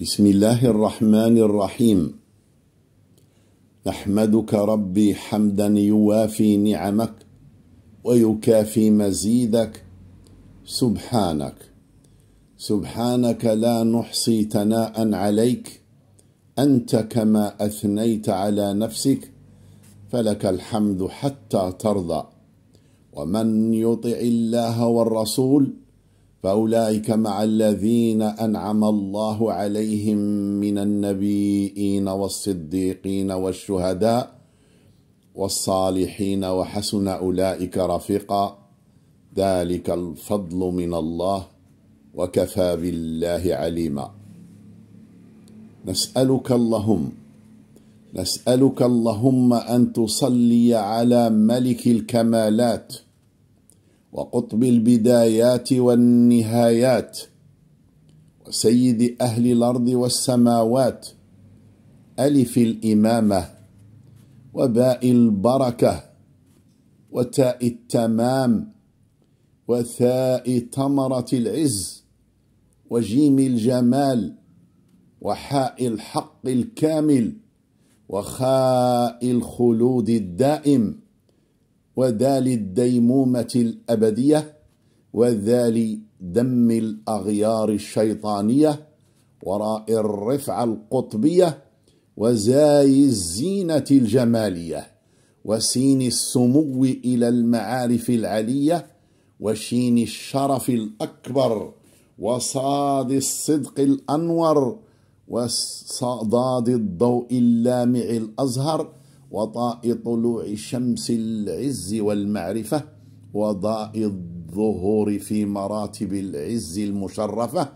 بسم الله الرحمن الرحيم نحمدك ربي حمدا يوافي نعمك ويكافي مزيدك سبحانك سبحانك لا نحصي ثناء عليك انت كما اثنيت على نفسك فلك الحمد حتى ترضى ومن يطع الله والرسول فاولئك مع الذين انعم الله عليهم من النبيين والصديقين والشهداء والصالحين وحسن اولئك رفيقا ذلك الفضل من الله وكفى بالله عليما نسالك اللهم نسالك اللهم ان تصلي على ملك الكمالات وقطب البدايات والنهايات وسيد أهل الأرض والسماوات ألف الإمامة وباء البركة وتاء التمام وثاء ثمرة العز وجيم الجمال وحاء الحق الكامل وخاء الخلود الدائم وذال الديمومة الأبدية وذال دم الأغيار الشيطانية وراء الرفعة القطبية وزاي الزينة الجمالية وسين السمو إلى المعارف العلية وشين الشرف الأكبر وصاد الصدق الأنور وصاد الضوء اللامع الأزهر وطاء طلوع شمس العز والمعرفة وضاء الظهور في مراتب العز المشرفة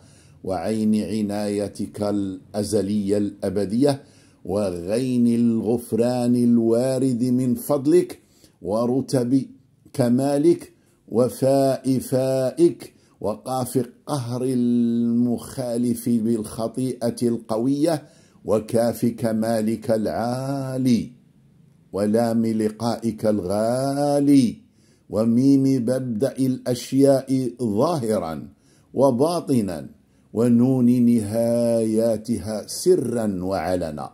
وعين عنايتك الأزلية الأبدية وغين الغفران الوارد من فضلك ورتب كمالك وفاء فائك وقاف قهر المخالف بالخطيئة القوية وكاف كمالك العالي ولام لقائك الغالي وميم مبدأ الأشياء ظاهرا وباطنا ونون نهاياتها سرا وعلنا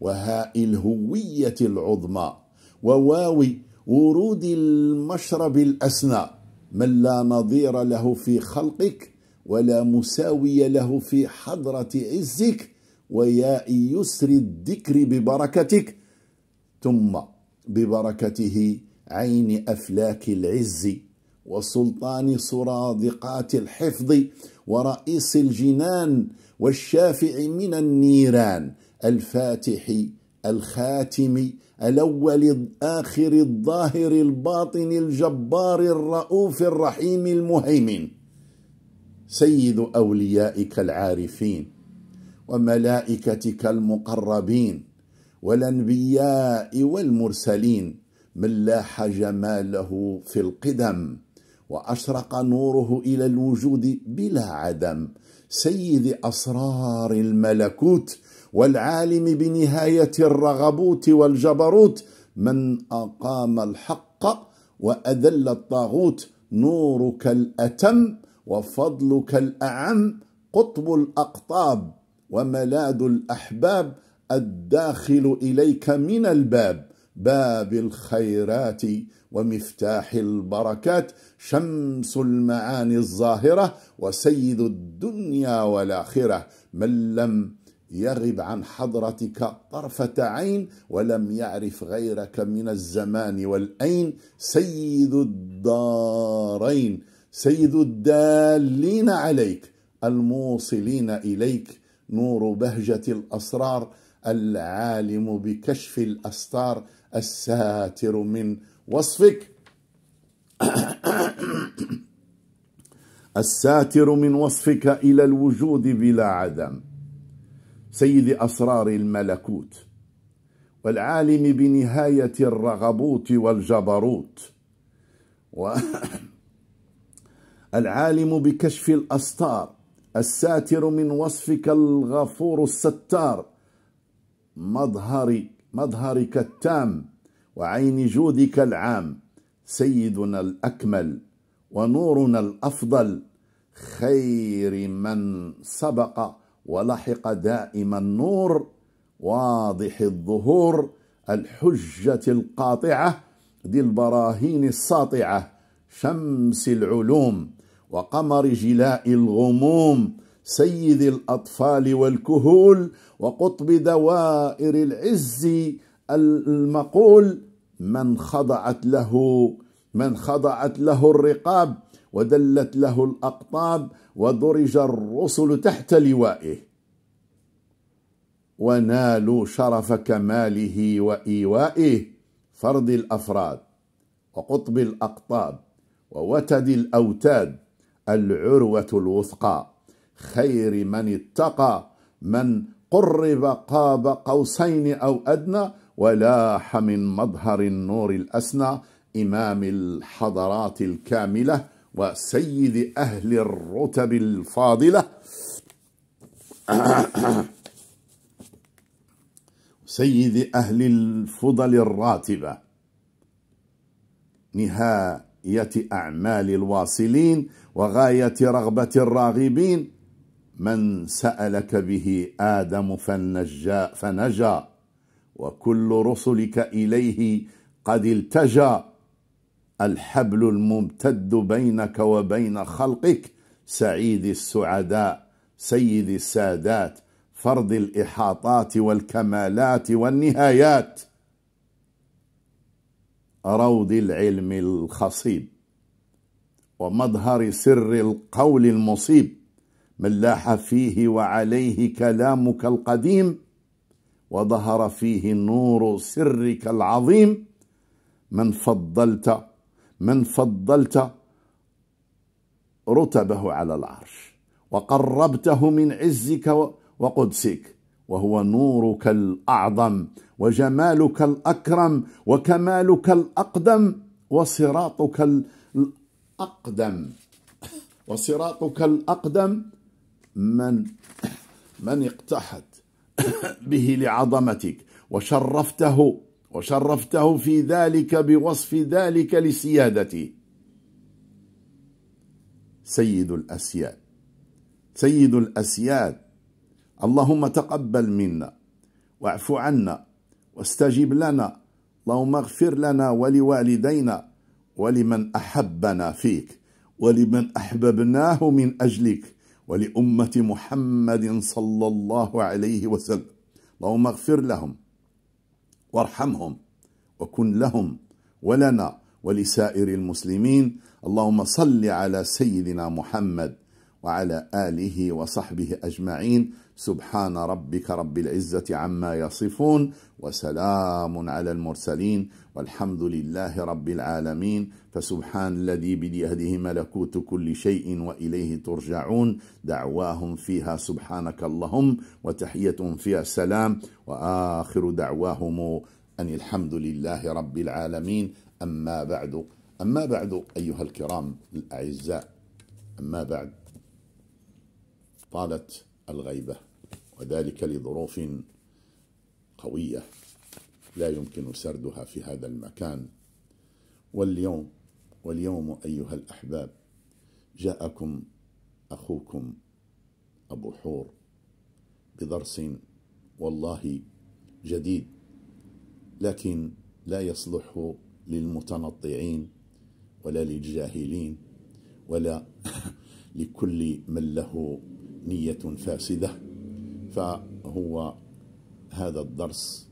وهاء الهوية العظمى وواو ورود المشرب الأسنى من لا نظير له في خلقك ولا مساوي له في حضرة عزك وياء يسر الذكر ببركتك ثم ببركته عين أفلاك العز وسلطان سرادقات الحفظ ورئيس الجنان والشافع من النيران الفاتح الخاتم الأول الآخر الظاهر الباطن الجبار الرؤوف الرحيم المهيمن سيد أوليائك العارفين وملائكتك المقربين والأنبياء والمرسلين من لاح جماله في القدم وأشرق نوره إلى الوجود بلا عدم سيد أسرار الملكوت والعالم بنهاية الرغبوت والجبروت من أقام الحق وأذل الطاغوت نورك الأتم وفضلك الأعم قطب الأقطاب وملاذ الأحباب الداخل إليك من الباب باب الخيرات ومفتاح البركات شمس المعاني الظاهرة وسيد الدنيا والآخرة من لم يغب عن حضرتك طرفة عين ولم يعرف غيرك من الزمان والأين سيد الدارين سيد الدالين عليك الموصلين إليك نور بهجة الأسرار العالم بكشف الاستار الساتر من وصفك الساتر من وصفك إلى الوجود بلا عدم سيد أسرار الملكوت والعالم بنهاية الرغبوت والجبروت والعالم بكشف الاستار الساتر من وصفك الغفور الستار مظهر مظهرك التام وعين جودك العام سيدنا الأكمل ونورنا الأفضل خير من سبق ولحق دائما النور واضح الظهور الحجة القاطعة ذي البراهين الساطعة شمس العلوم وقمر جلاء الغموم سيد الأطفال والكهول وقطب دوائر العز المقول من خضعت له من خضعت له الرقاب ودلت له الأقطاب ودرج الرسل تحت لوائه ونالوا شرف كماله وإيوائه فرد الأفراد وقطب الأقطاب ووتد الأوتاد العروة الوثقى خير من اتقى من قرب قاب قوسين أو أدنى ولاح من مظهر النور الأسنى إمام الحضرات الكاملة وسيد أهل الرتب الفاضلة سيد أهل الفضل الراتبة نهاية أعمال الواصلين وغاية رغبة الراغبين من سألك به آدم فنجا, فنجا وكل رسلك إليه قد التجا الحبل الممتد بينك وبين خلقك سعيد السعداء سيد السادات فرض الإحاطات والكمالات والنهايات روض العلم الخصيب ومظهر سر القول المصيب من لاح فيه وعليه كلامك القديم وظهر فيه نور سرك العظيم من فضلت من فضلت رتبه على العرش وقربته من عزك وقدسك وهو نورك الأعظم وجمالك الأكرم وكمالك الأقدم وصراطك الأقدم وصراطك الأقدم من من اقتحت به لعظمتك وشرفته وشرفته في ذلك بوصف ذلك لسيادتي سيد الأسياد سيد الأسياد اللهم تقبل منا واعف عنا واستجب لنا اللهم اغفر لنا ولوالدينا ولمن أحبنا فيك ولمن أحببناه من أجلك ولأمة محمد صلى الله عليه وسلم اللهم اغفر لهم وارحمهم وكن لهم ولنا ولسائر المسلمين اللهم صل على سيدنا محمد وعلى آله وصحبه أجمعين سبحان ربك رب العزة عما يصفون وسلام على المرسلين والحمد لله رب العالمين فسبحان الذي بيده ملكوت كل شيء وإليه ترجعون دعواهم فيها سبحانك اللهم وتحيتهم فيها سلام وآخر دعواهم أن الحمد لله رب العالمين أما بعد أما بعد أيها الكرام الأعزاء أما بعد طالت الغيبة وذلك لظروف قوية لا يمكن سردها في هذا المكان واليوم واليوم أيها الأحباب جاءكم أخوكم أبو حور بدرس والله جديد لكن لا يصلح للمتنطعين ولا للجاهلين ولا لكل من له نية فاسدة فهو هذا الدرس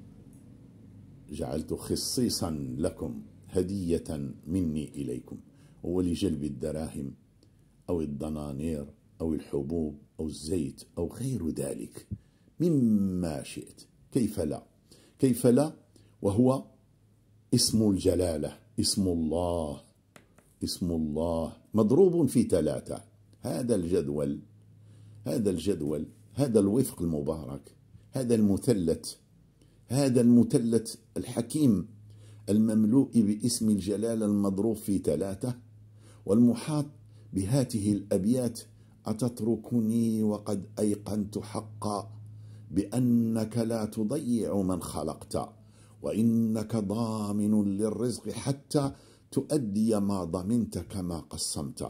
جعلت خصيصا لكم هدية مني إليكم هو لجلب الدراهم أو الدنانير أو الحبوب أو الزيت أو غير ذلك مما شئت كيف لا كيف لا وهو اسم الجلالة اسم الله اسم الله مضروب في ثلاثة هذا الجدول هذا الجدول هذا الوفق المبارك هذا المثلث هذا المثلث الحكيم المملوء باسم الجلال المضروب في ثلاثة والمحاط بهاته الأبيات أتتركني وقد أيقنت حقا بأنك لا تضيع من خلقت وإنك ضامن للرزق حتى تؤدي ما ضمنت كما قسمت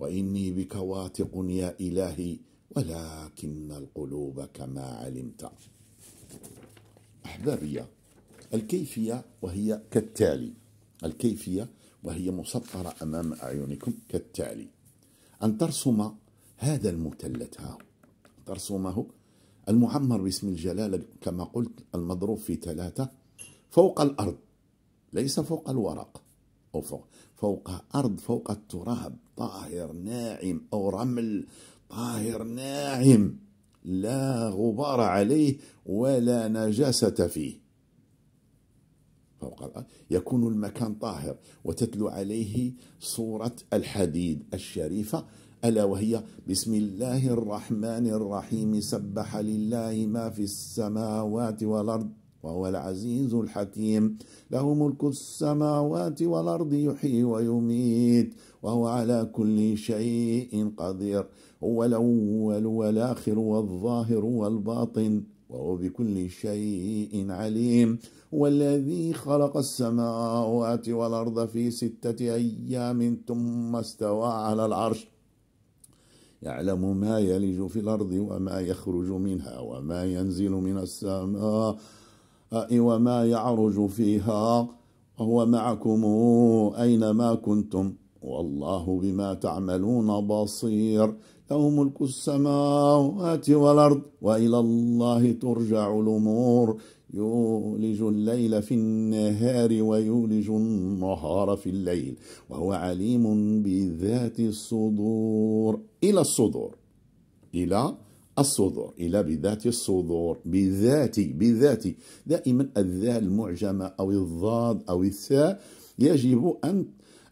وإني بك واثق يا إلهي ولكن القلوب كما علمت أحبابية الكيفية وهي كالتالي الكيفية وهي مسطرة أمام أعينكم كالتالي أن ترسم هذا المثلث ها ترسمه المعمر باسم الجلالة كما قلت المضروب في ثلاثة فوق الأرض ليس فوق الورق أو فوق فوق أرض فوق التراب طاهر ناعم أو رمل طاهر ناعم لا غبار عليه ولا نجاسة فيه فوق الأرض يكون المكان طاهر وتتلو عليه صورة الحديد الشريفة ألا وهي بسم الله الرحمن الرحيم سبح لله ما في السماوات والأرض وهو العزيز الحكيم له ملك السماوات والأرض يحيي ويميت وهو على كل شيء قدير هو الأول والآخر والظاهر والباطن وهو بكل شيء عليم هو الذي خلق السماوات والأرض في ستة أيام ثم استوى على العرش يعلم ما يلج في الأرض وما يخرج منها وما ينزل من السماء وما يعرج فيها وهو معكم أينما كنتم والله بما تعملون بصير له ملك السماوات والأرض وإلى الله ترجع الأمور يولج الليل في النهار ويولج النهار في الليل وهو عليم بذات الصدور إلى الصدور إلى الصدور إلى بذات الصدور بذاتي بذاتي دائما الذال المعجمة أو الضاد أو الثاء يجب أن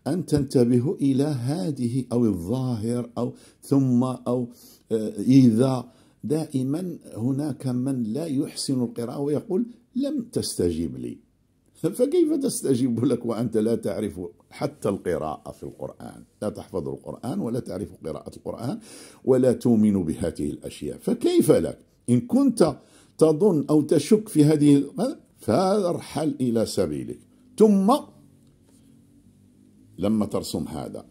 أن تنتبهوا إلى هذه أو الظاهر أو ثم أو آه، إذا دائما هناك من لا يحسن القراءة ويقول لم تستجيب لي فكيف تستجيب لك وأنت لا تعرف حتى القراءة في القرآن لا تحفظ القرآن ولا تعرف قراءة القرآن ولا تؤمن بهذه الأشياء فكيف لك إن كنت تظن أو تشك في هذه فارحل إلى سبيلك ثم لما ترسم هذا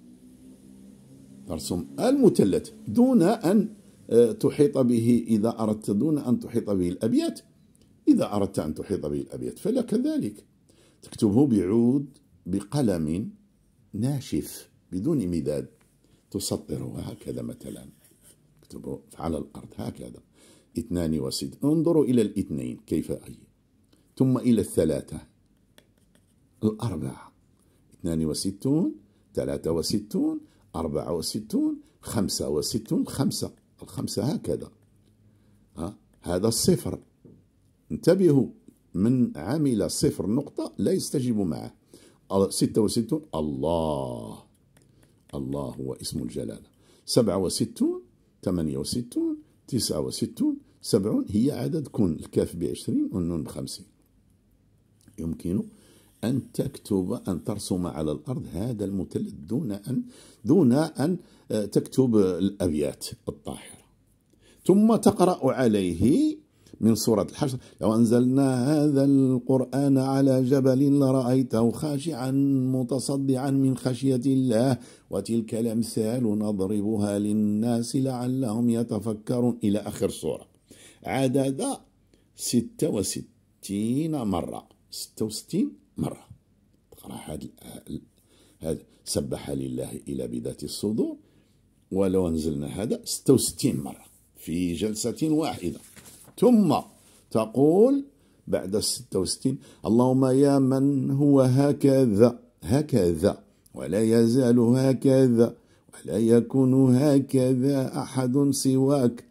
ترسم المثلث دون أن آه، تحيط به إذا أردت دون أن تحيط به الأبيات إذا أردت أن تحيط به الأبيات فلا كذلك تكتبه بعود بقلم ناشف بدون مداد تسطره هكذا مثلا اكتبه على الأرض هكذا اثنان وست انظروا إلى الاثنين كيف أي ثم إلى الثلاثة الأربعة 62 63 64 65 خمسة الخمسة هكذا ها هذا الصفر انتبهوا من عمل صفر نقطة لا يستجيب معه 66 الله الله هو اسم الجلالة 67 68 69 70 هي عدد كن الكاف بعشرين والنون بخمسين يمكن أن تكتب أن ترسم على الأرض هذا المثلث دون أن دون أن آه، تكتب الأبيات الطاهرة ثم تقرأ عليه من سورة الحشر لو أنزلنا هذا القرآن على جبل لرأيته خاشعا متصدعا من خشية الله وتلك الأمثال نضربها للناس لعلهم يتفكرون إلى آخر سورة عدد 66 مرة 66 مرة تقرأ هذه هذا سبح لله إلى بذات الصدور ولو نزلنا هذا 66 مرة في جلسة واحدة ثم تقول بعد 66 اللهم يا من هو هكذا هكذا ولا يزال هكذا ولا يكون هكذا أحد سواك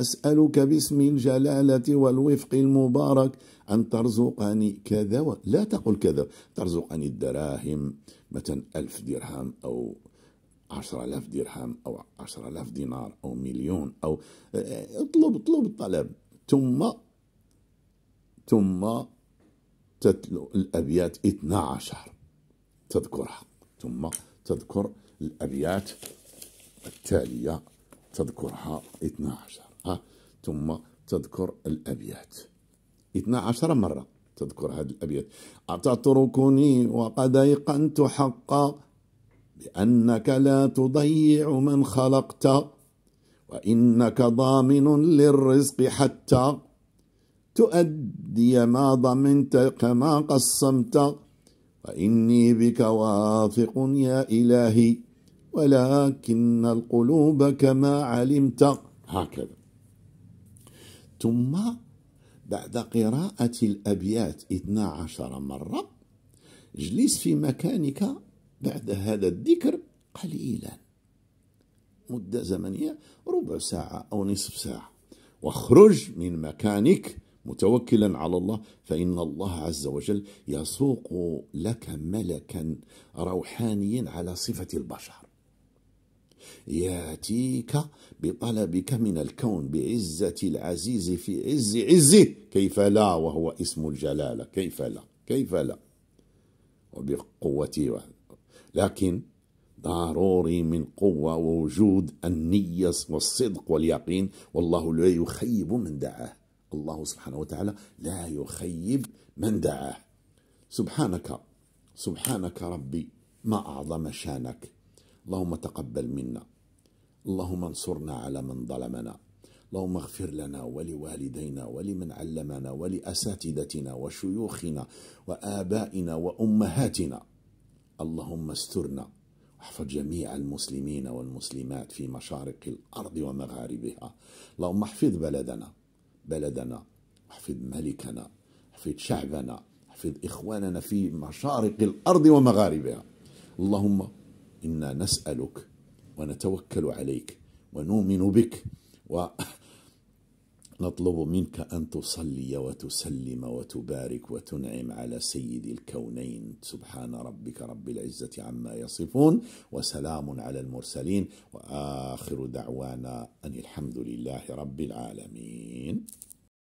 أسألك باسم الجلالة والوفق المبارك أن ترزقني كذا و... لا تقل كذا ترزقني الدراهم مثلا ألف درهم أو عشر آلاف درهم أو عشر آلاف دينار أو مليون أو اطلب اطلب الطلب ثم ثم تتلو الأبيات 12 تذكرها ثم تذكر الأبيات التالية تذكرها 12 ثم تذكر الأبيات 12 مرة تذكر هذه الأبيات أتتركني وقد أيقنت حقا بأنك لا تضيع من خلقت وإنك ضامن للرزق حتى تؤدي ما ضمنت كما قسمت وإني بك واثق يا إلهي ولكن القلوب كما علمت هكذا ثم بعد قراءة الأبيات 12 مرة اجلس في مكانك بعد هذا الذكر قليلا مدة زمنية ربع ساعة أو نصف ساعة واخرج من مكانك متوكلا على الله فإن الله عز وجل يسوق لك ملكا روحانيا على صفة البشر ياتيك بطلبك من الكون بعزة العزيز في عز عزه كيف لا وهو اسم الجلالة كيف لا كيف لا وبقوته لكن ضروري من قوة ووجود النية والصدق واليقين والله لا يخيب من دعاه الله سبحانه وتعالى لا يخيب من دعاه سبحانك سبحانك ربي ما أعظم شانك اللهم تقبل منا اللهم انصرنا على من ظلمنا اللهم اغفر لنا ولوالدينا ولمن علمنا ولاساتذتنا وشيوخنا وابائنا وامهاتنا اللهم استرنا واحفظ جميع المسلمين والمسلمات في مشارق الارض ومغاربها اللهم احفظ بلدنا بلدنا احفظ ملكنا احفظ شعبنا احفظ اخواننا في مشارق الارض ومغاربها اللهم إنا نسألك ونتوكل عليك ونؤمن بك ونطلب منك أن تصلي وتسلم وتبارك وتنعم على سيد الكونين سبحان ربك رب العزة عما يصفون وسلام على المرسلين وآخر دعوانا أن الحمد لله رب العالمين